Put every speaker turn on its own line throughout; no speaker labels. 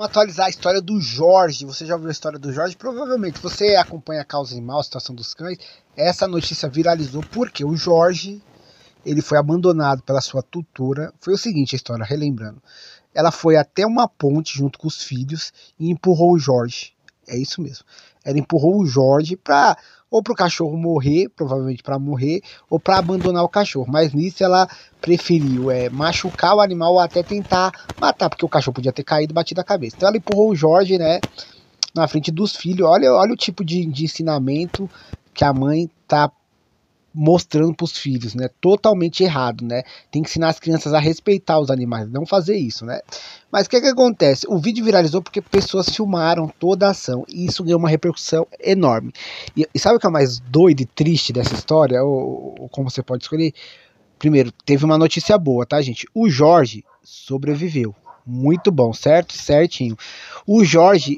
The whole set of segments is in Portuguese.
Vamos atualizar a história do Jorge. Você já ouviu a história do Jorge? Provavelmente você acompanha a causa animal, a situação dos cães. Essa notícia viralizou porque o Jorge ele foi abandonado pela sua tutora. Foi o seguinte a história, relembrando. Ela foi até uma ponte junto com os filhos e empurrou o Jorge. É isso mesmo. Ela empurrou o Jorge para ou para o cachorro morrer, provavelmente para morrer, ou para abandonar o cachorro. Mas nisso ela preferiu é, machucar o animal ou até tentar matar, porque o cachorro podia ter caído e batido a cabeça. Então ela empurrou o Jorge, né, na frente dos filhos. Olha, olha o tipo de, de ensinamento que a mãe tá mostrando para os filhos, né? Totalmente errado, né? Tem que ensinar as crianças a respeitar os animais, não fazer isso, né? Mas o que, é que acontece? O vídeo viralizou porque pessoas filmaram toda a ação e isso ganhou uma repercussão enorme. E, e sabe o que é mais doido e triste dessa história? Ou, ou como você pode escolher? Primeiro, teve uma notícia boa, tá, gente? O Jorge sobreviveu. Muito bom, certo? Certinho. O Jorge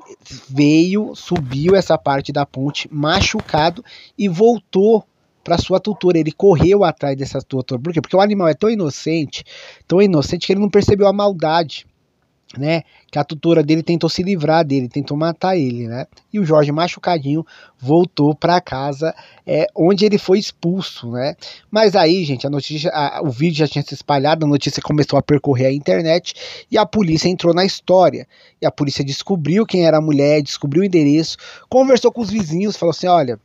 veio, subiu essa parte da ponte machucado e voltou para sua tutora. Ele correu atrás dessa tutora. Por quê? Porque o animal é tão inocente, tão inocente que ele não percebeu a maldade, né? Que a tutora dele tentou se livrar dele, tentou matar ele, né? E o Jorge machucadinho voltou para casa, é, onde ele foi expulso, né? Mas aí, gente, a notícia, a, o vídeo já tinha se espalhado, a notícia começou a percorrer a internet e a polícia entrou na história. E a polícia descobriu quem era a mulher, descobriu o endereço, conversou com os vizinhos, falou assim: olha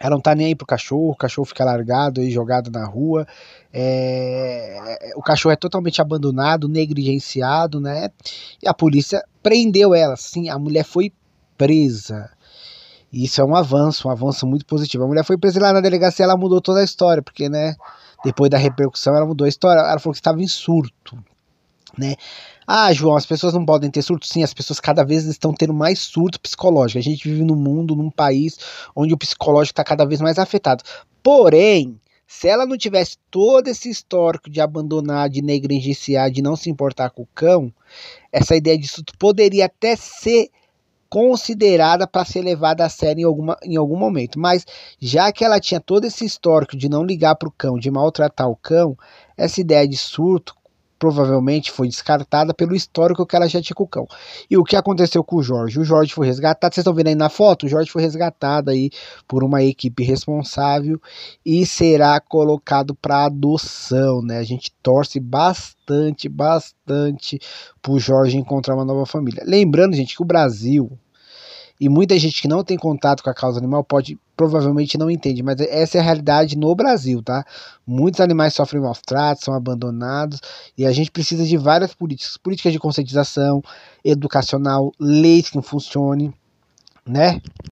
ela não tá nem aí pro cachorro, o cachorro fica largado aí, jogado na rua. É, é, o cachorro é totalmente abandonado, negligenciado, né? E a polícia prendeu ela. Sim, a mulher foi presa. E isso é um avanço, um avanço muito positivo. A mulher foi presa lá na delegacia, ela mudou toda a história, porque, né? Depois da repercussão, ela mudou a história. Ela falou que estava em surto, né? Ah, João, as pessoas não podem ter surto. Sim, as pessoas cada vez estão tendo mais surto psicológico. A gente vive num mundo, num país, onde o psicológico está cada vez mais afetado. Porém, se ela não tivesse todo esse histórico de abandonar, de negligenciar, de não se importar com o cão, essa ideia de surto poderia até ser considerada para ser levada a sério em, alguma, em algum momento. Mas já que ela tinha todo esse histórico de não ligar para o cão, de maltratar o cão, essa ideia de surto provavelmente foi descartada pelo histórico que ela já tinha com o cão. E o que aconteceu com o Jorge? O Jorge foi resgatado, vocês estão vendo aí na foto? O Jorge foi resgatado aí por uma equipe responsável e será colocado para adoção, né? A gente torce bastante, bastante pro Jorge encontrar uma nova família. Lembrando, gente, que o Brasil, e muita gente que não tem contato com a causa animal pode provavelmente não entende, mas essa é a realidade no Brasil, tá? Muitos animais sofrem maus tratos, são abandonados e a gente precisa de várias políticas, políticas de conscientização, educacional, leis que funcionem, né?